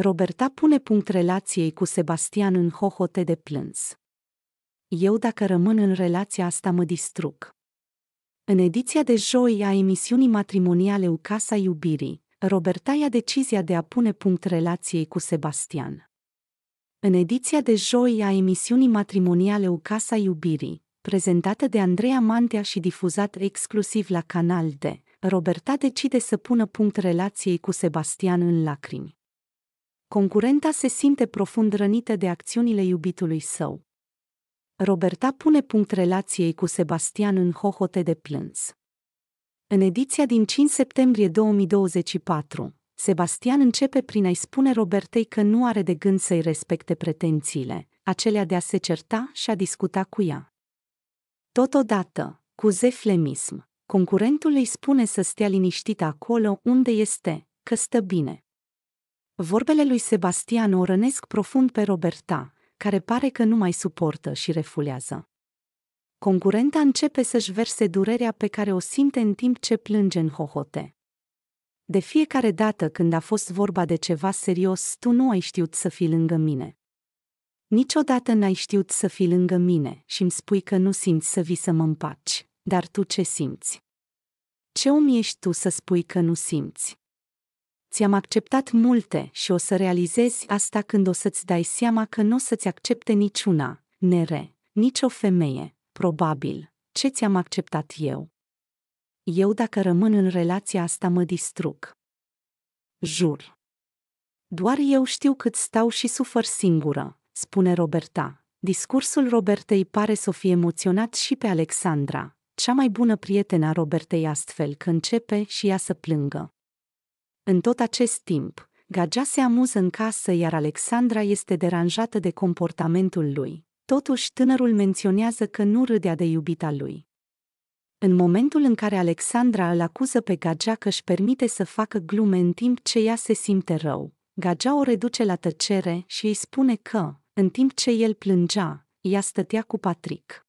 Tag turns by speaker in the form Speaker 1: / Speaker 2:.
Speaker 1: Roberta pune punct relației cu Sebastian în hohote de plâns. Eu dacă rămân în relația asta mă distrug. În ediția de joi a emisiunii matrimoniale U Casa Iubirii, Roberta ia decizia de a pune punct relației cu Sebastian. În ediția de joi a emisiunii matrimoniale U Casa Iubirii, prezentată de Andreea Mantea și difuzat exclusiv la Canal D, Roberta decide să pună punct relației cu Sebastian în lacrimi. Concurenta se simte profund rănită de acțiunile iubitului său. Roberta pune punct relației cu Sebastian în hohote de plâns. În ediția din 5 septembrie 2024, Sebastian începe prin a-i spune Robertei că nu are de gând să-i respecte pretențiile, acelea de a se certa și a discuta cu ea. Totodată, cu zeflemism, concurentul îi spune să stea liniștită acolo unde este, că stă bine. Vorbele lui Sebastian o rănesc profund pe Roberta, care pare că nu mai suportă și refulează. Concurenta începe să-și verse durerea pe care o simte în timp ce plânge în hohote. De fiecare dată când a fost vorba de ceva serios, tu nu ai știut să fii lângă mine. Niciodată n-ai știut să fii lângă mine și îmi spui că nu simți să vii să mă împaci, dar tu ce simți? Ce om ești tu să spui că nu simți? ți-am acceptat multe și o să realizezi asta când o să-ți dai seama că nu o să-ți accepte niciuna, nere, nicio femeie, probabil, ce ți-am acceptat eu. Eu dacă rămân în relația asta mă distrug. Jur. Doar eu știu cât stau și sufăr singură, spune Roberta. Discursul Robertei pare să fie emoționat și pe Alexandra, cea mai bună prietena Robertei astfel că începe și ea să plângă. În tot acest timp, Gagea se amuză în casă, iar Alexandra este deranjată de comportamentul lui. Totuși, tânărul menționează că nu râdea de iubita lui. În momentul în care Alexandra îl acuză pe Gagea că își permite să facă glume în timp ce ea se simte rău, Gagea o reduce la tăcere și îi spune că, în timp ce el plângea, ea stătea cu Patrick.